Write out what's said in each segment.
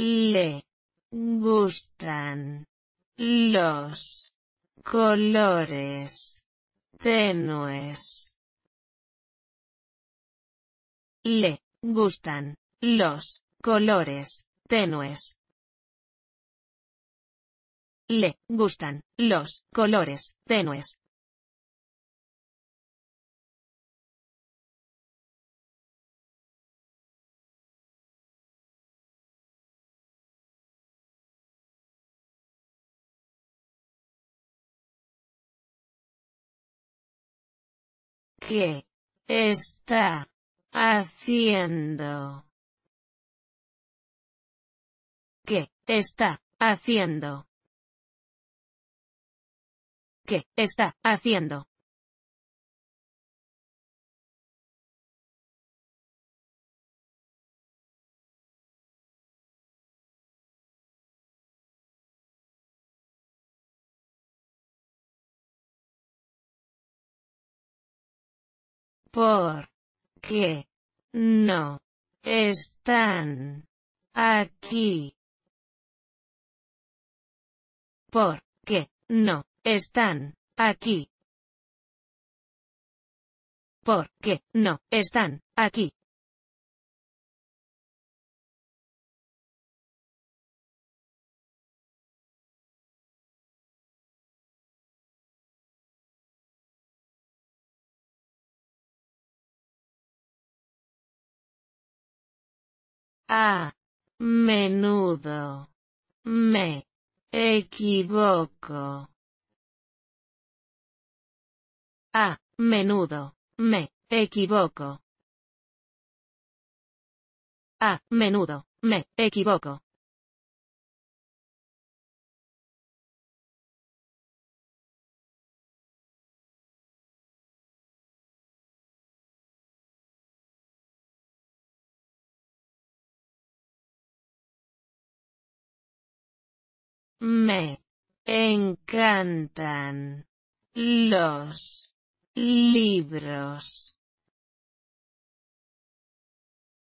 Le gustan los colores tenues. Le gustan los colores tenues. Le gustan los colores tenues. ¿Qué está haciendo? ¿Qué está haciendo? ¿Qué está haciendo? por qué no están aquí. ¿Por qué no están aquí? ¿Por qué no están aquí? A menudo. Me equivoco. A menudo. Me equivoco. A menudo. Me equivoco. Me encantan los libros.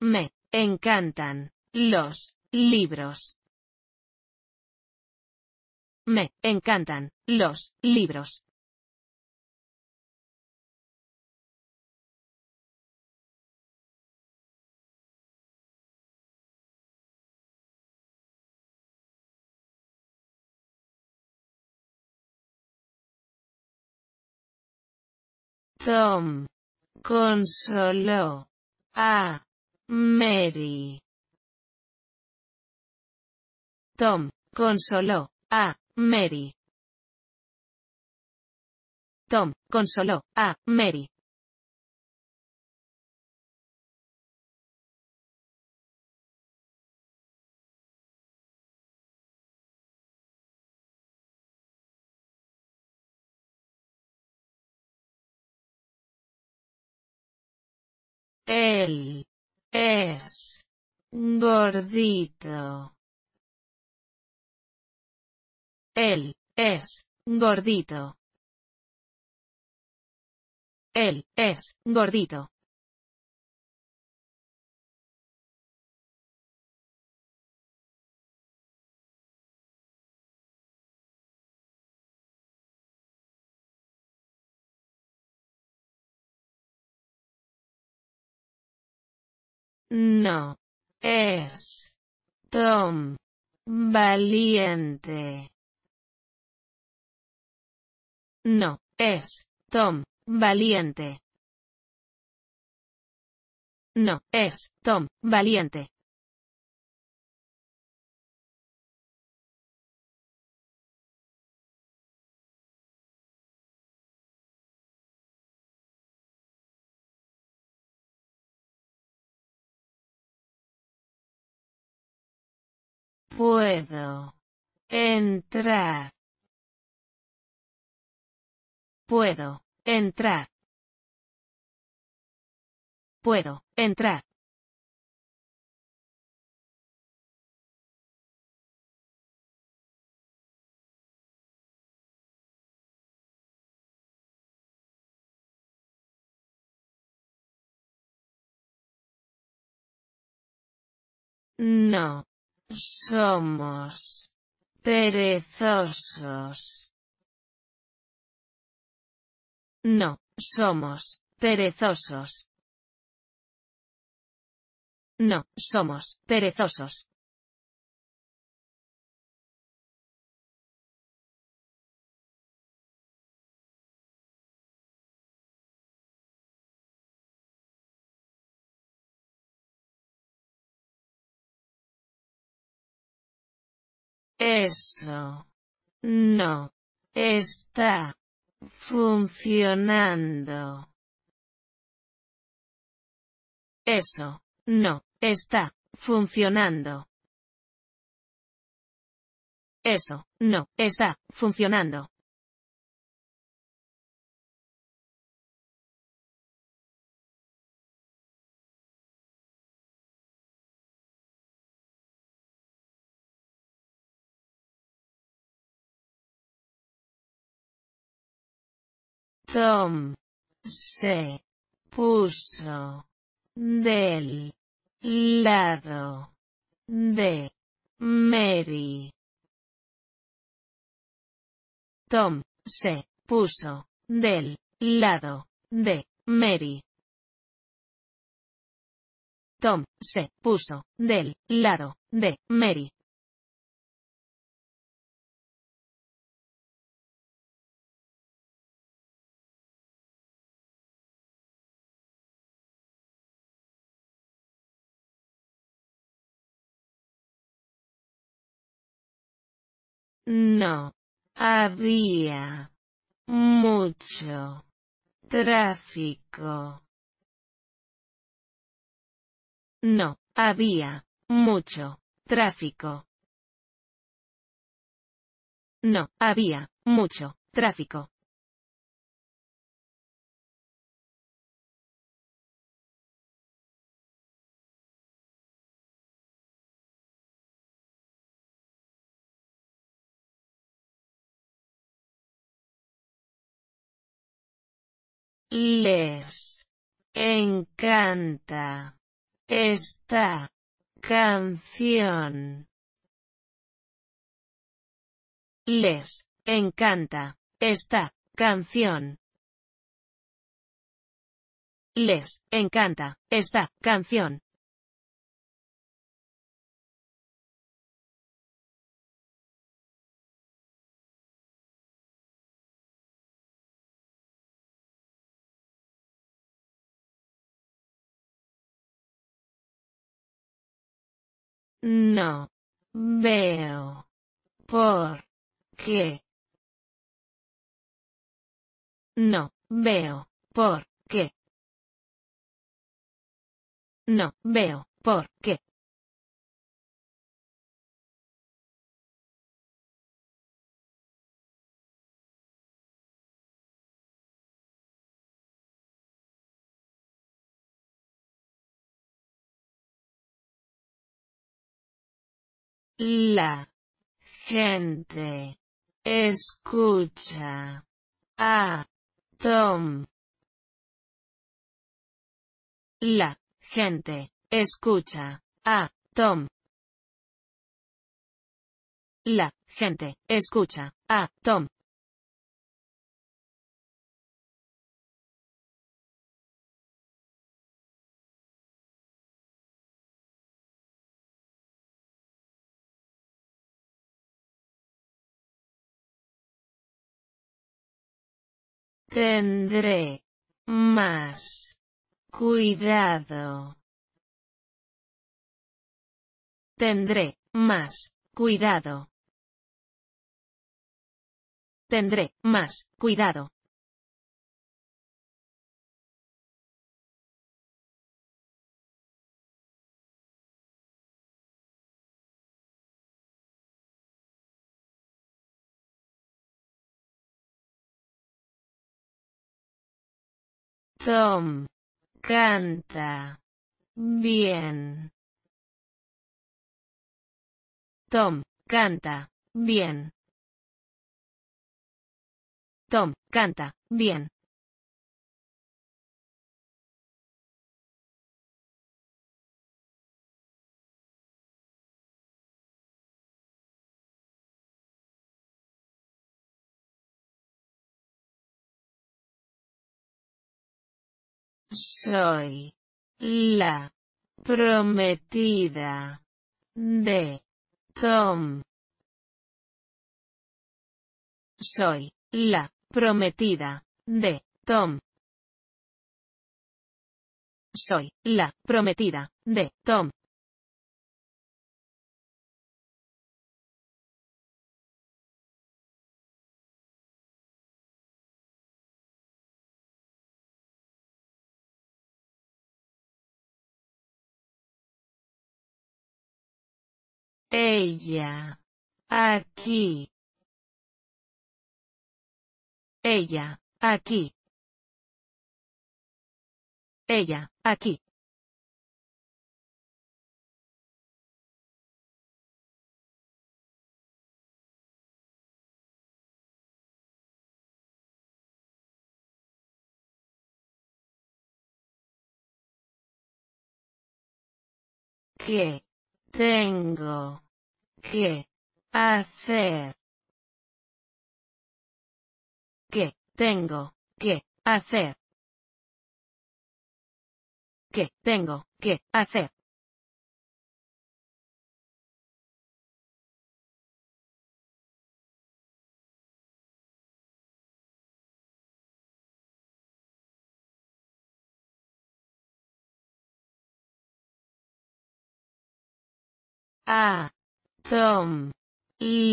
Me encantan los libros. Me encantan los libros. Tom. Consoló. A. Mary. Tom. Consoló. A. Mary. Tom. Consoló. A. Mary. Él es gordito. Él es gordito. Él es gordito. No. Es. Tom. Valiente. No. Es. Tom. Valiente. No. Es. Tom. Valiente. Puedo. Entrar. Puedo. Entrar. Puedo. Entrar. No. Somos perezosos. No, somos perezosos. No, somos perezosos. Eso. No. Está. Funcionando. Eso. No. Está. Funcionando. Eso. No. Está. Funcionando. Tom se puso del lado de Mary. Tom se puso del lado de Mary. Tom se puso del lado de Mary. No. Había. Mucho. Tráfico. No. Había. Mucho. Tráfico. No. Había. Mucho. Tráfico. Les encanta esta canción. Les encanta esta canción. Les encanta esta canción. No. Veo. ¿Por qué? No. Veo. ¿Por qué? No. Veo. ¿Por qué? La gente escucha a Tom. La gente escucha a Tom. La gente escucha a Tom. Tendré más cuidado. Tendré más cuidado. Tendré más cuidado. Tom. Canta. Bien. Tom. Canta. Bien. Tom. Canta. Bien. Soy la prometida de Tom. Soy la prometida de Tom. Soy la prometida de Tom. Ella. Aquí. Ella. Aquí. Ella. Aquí. ¿Qué? Tengo que hacer. ¿Qué tengo que hacer? ¿Qué tengo que hacer? A Tom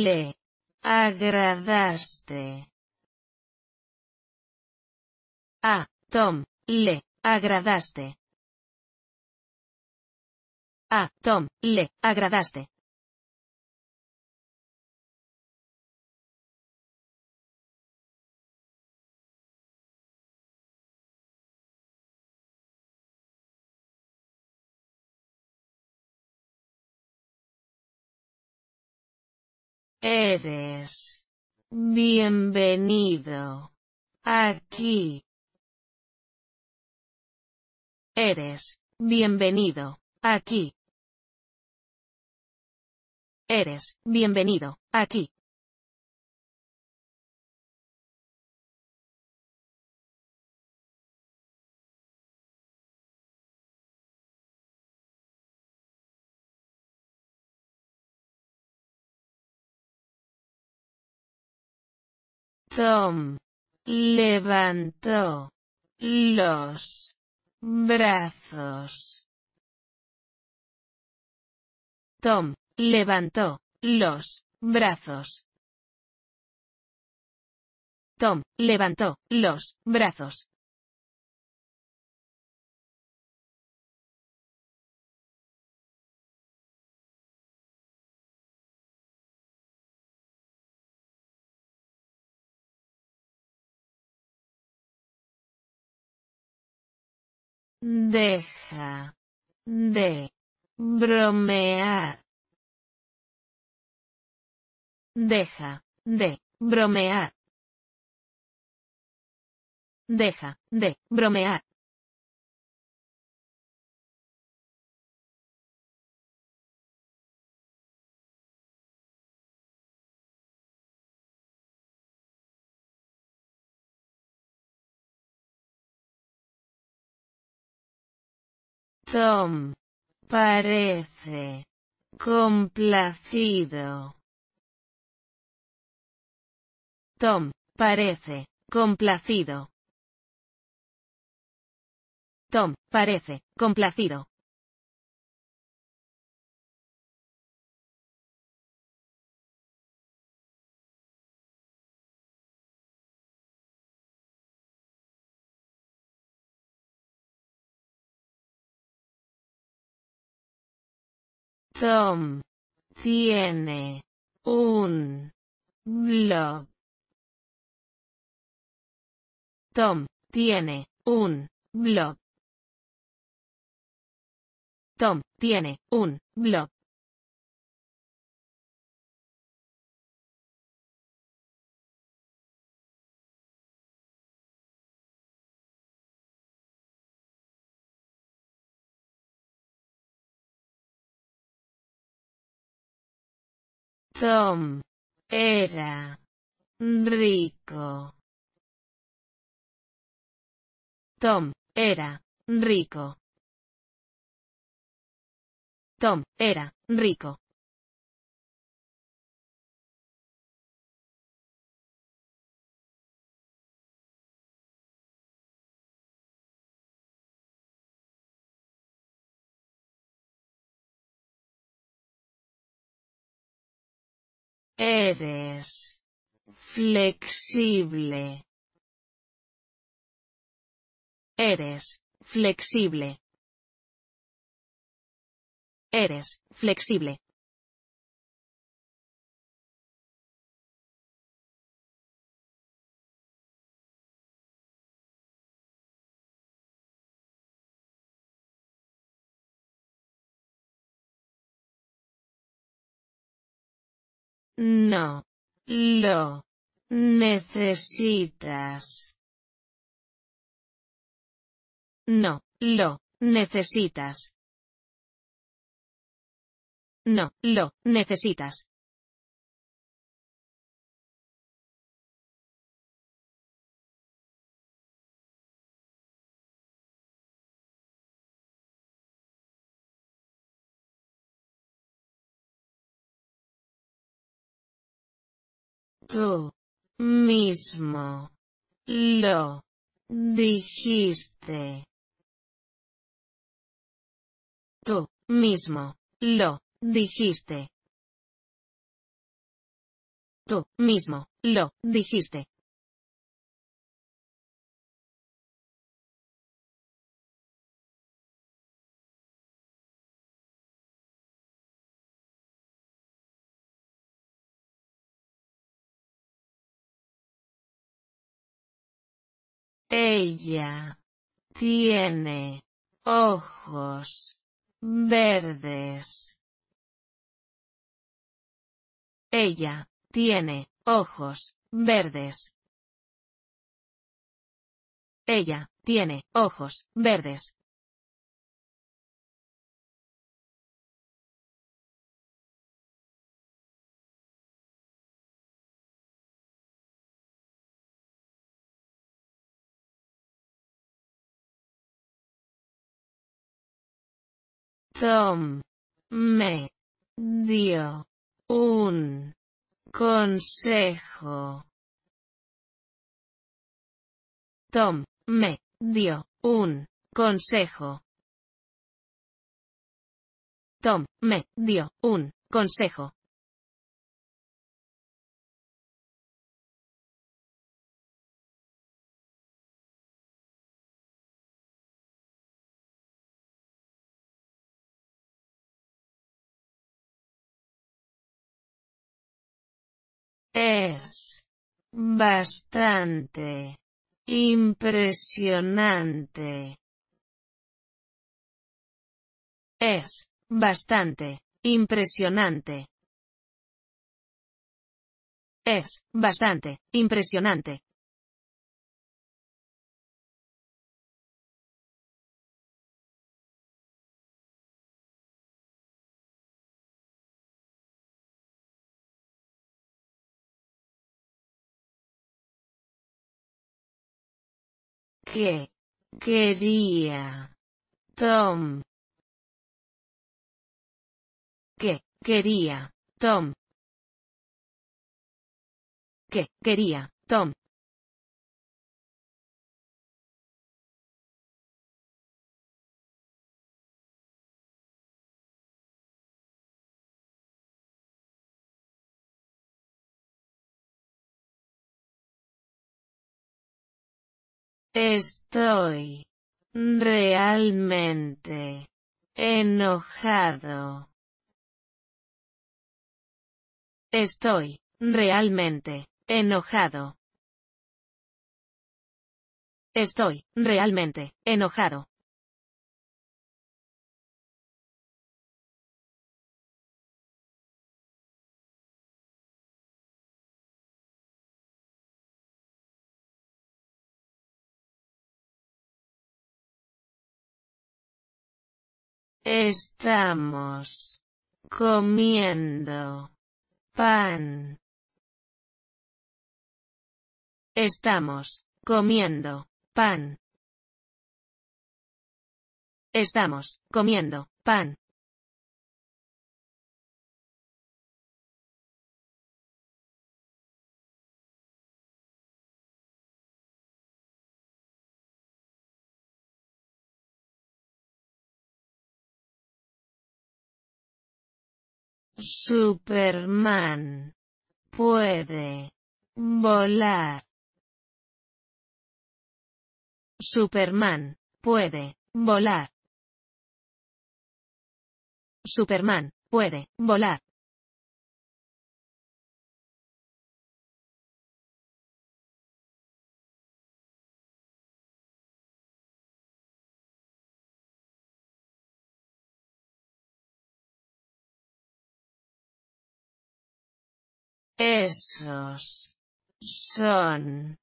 le agradaste. A Tom le agradaste. A Tom le agradaste. Eres bienvenido aquí. Eres bienvenido aquí. Eres bienvenido aquí. Tom levantó los brazos. Tom levantó los brazos. Tom levantó los brazos. Deja. De. Bromear. Deja. De. Bromear. Deja. De. Bromear. Tom. Parece. Complacido. Tom. Parece. Complacido. Tom. Parece. Complacido. Tom tiene un blog. Tom tiene un blog. Tom tiene un blog. Tom era rico. Tom era rico. Tom era rico. Eres. Flexible. Eres. Flexible. Eres. Flexible. No. Lo. Necesitas. No. Lo. Necesitas. No. Lo. Necesitas. Tú mismo lo dijiste. Tú mismo lo dijiste. Tú mismo lo dijiste. Ella. Tiene. Ojos. Verdes. Ella. Tiene. Ojos. Verdes. Ella. Tiene. Ojos. Verdes. Tom. Me. Dio. Un. Consejo. Tom. Me. Dio. Un. Consejo. Tom. Me. Dio. Un. Consejo. Es bastante impresionante. Es bastante impresionante. Es bastante impresionante. ¿Qué quería Tom ¿Qué quería Tom ¿Qué quería Tom Estoy realmente enojado. Estoy realmente enojado. Estoy realmente enojado. Estamos comiendo pan. Estamos comiendo pan. Estamos comiendo pan. Superman. Puede. Volar. Superman. Puede. Volar. Superman. Puede. Volar. Esos son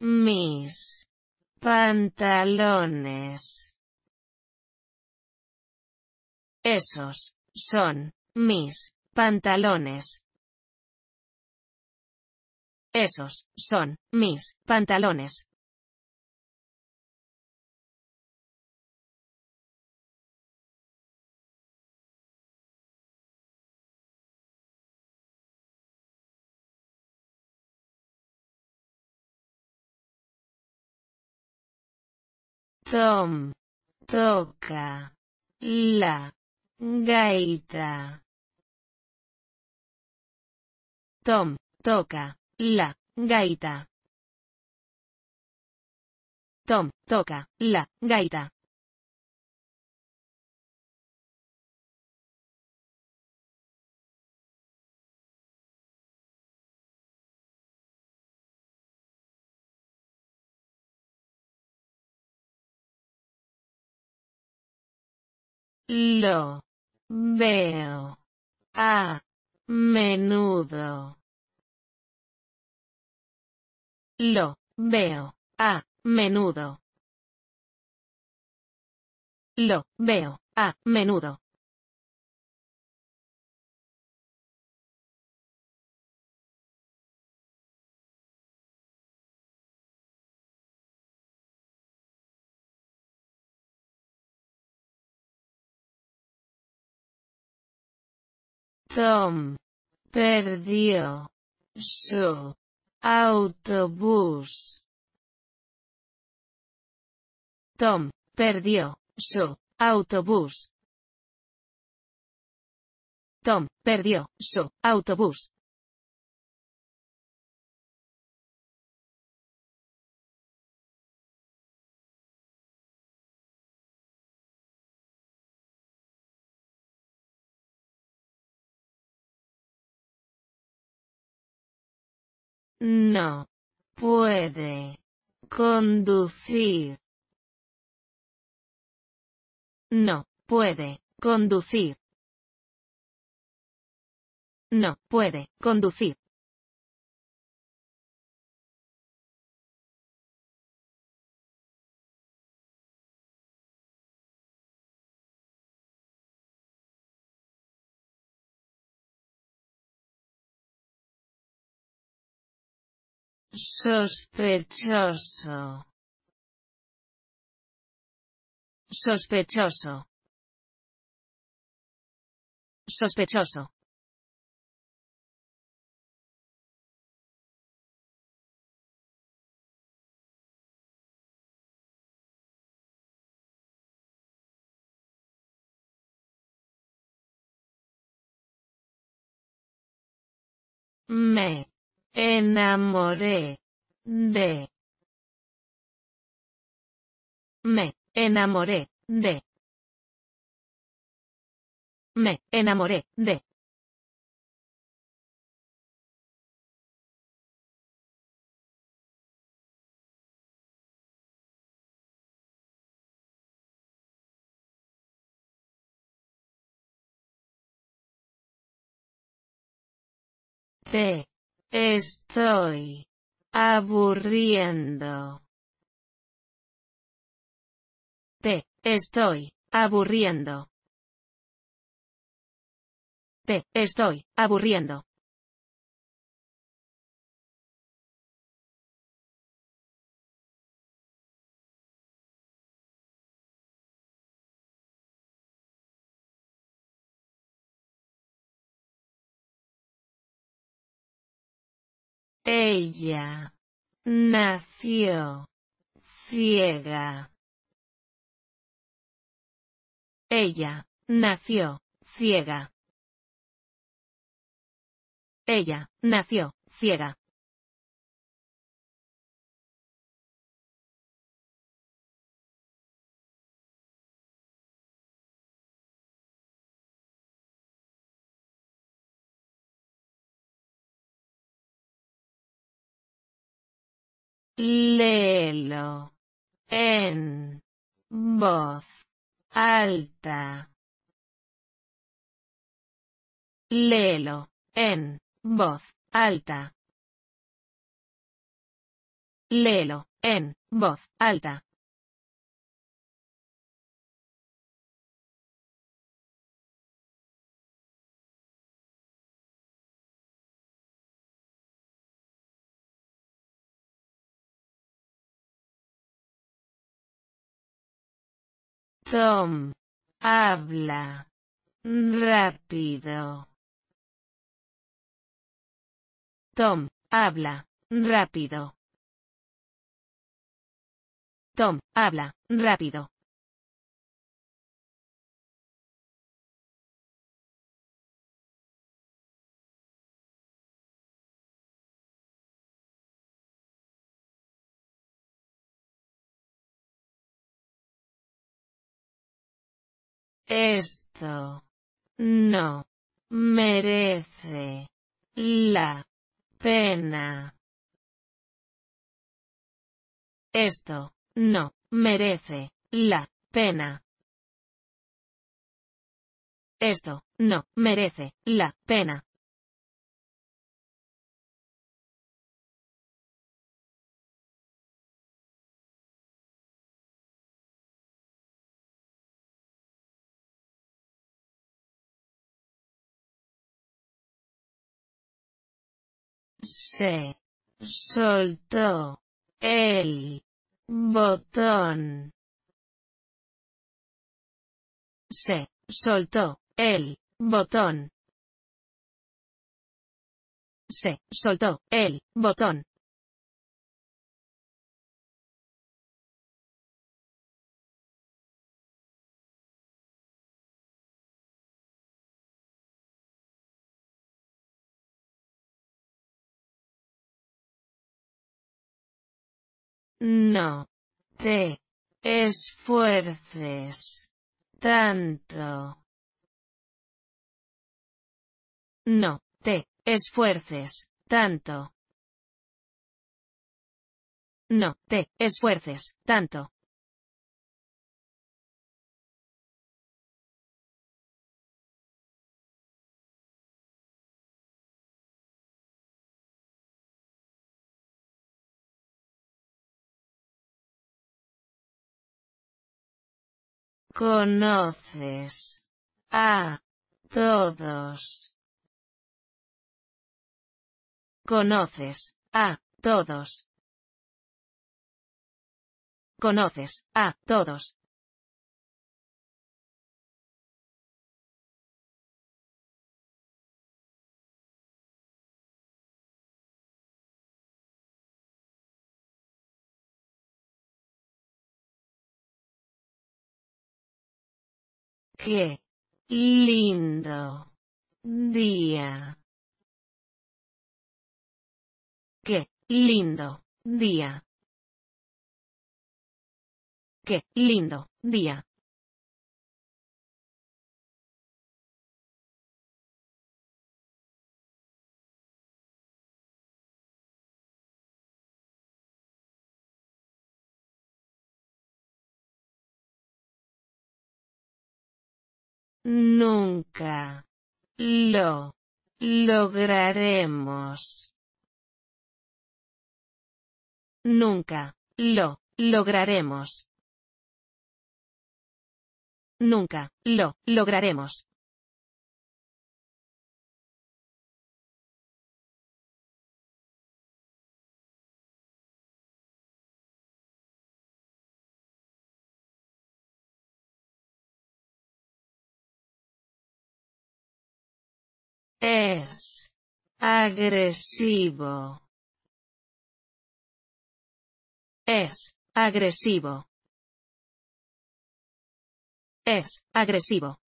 mis pantalones. Esos son mis pantalones. Esos son mis pantalones. Tom. Toca. La. Gaita. Tom. Toca. La. Gaita. Tom. Toca. La. Gaita. Lo veo a menudo. Lo veo a menudo. Lo veo a menudo. Tom perdió su autobús. Tom perdió su autobús. Tom perdió su autobús. No. Puede. Conducir. No. Puede. Conducir. No. Puede. Conducir. Sospechoso. Sospechoso. Sospechoso. Me. Enamoré. De. Me enamoré. De. Me enamoré. De. Estoy aburriendo. Te estoy aburriendo. Te estoy aburriendo. Ella. Nació. Ciega. Ella. Nació. Ciega. Ella. Nació. Ciega. Lelo En. Voz. Alta. lelo En. Voz. Alta. Lelo En. Voz. Alta. Tom. Habla. Rápido. Tom. Habla. Rápido. Tom. Habla. Rápido. Esto no merece la pena. Esto no merece la pena. Esto no merece la pena. se soltó el botón. Se soltó el botón. Se soltó el botón. No. Te. Esfuerces. Tanto. No. Te. Esfuerces. Tanto. No. Te. Esfuerces. Tanto. Conoces a todos. Conoces a todos. Conoces a todos. Qué lindo día. Qué lindo día. Qué lindo día. Nunca. Lo. Lograremos. Nunca. Lo. Lograremos. Nunca. Lo. Lograremos. Es agresivo. Es agresivo. Es agresivo.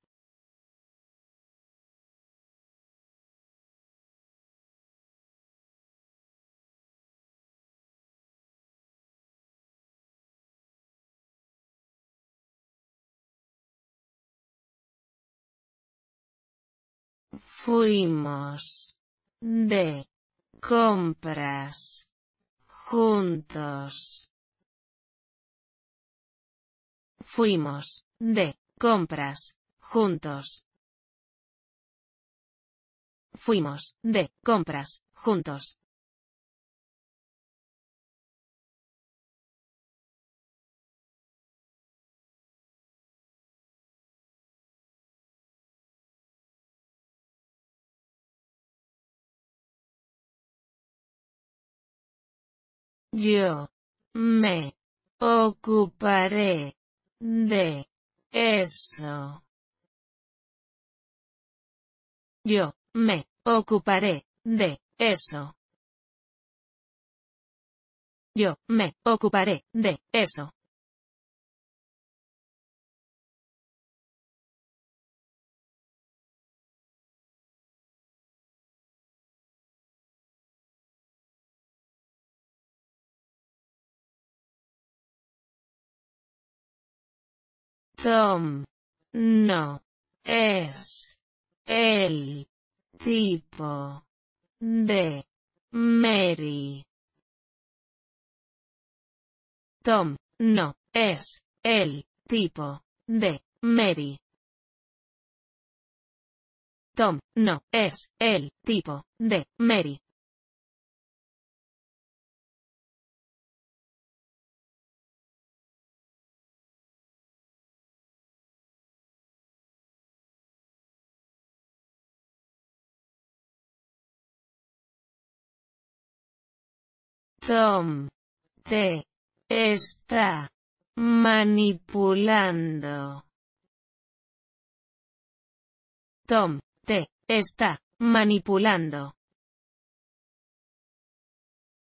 Fuimos. De. Compras. Juntos. Fuimos. De. Compras. Juntos. Fuimos. De. Compras. Juntos. Yo me ocuparé de eso. Yo me ocuparé de eso. Yo me ocuparé de eso. Tom. No. Es. El. Tipo. De. Mary. Tom. No. Es. El. Tipo. De. Mary. Tom. No. Es. El. Tipo. De. Mary. Tom. Te. Está. Manipulando. Tom. Te. Está. Manipulando.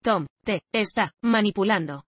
Tom. Te. Está. Manipulando.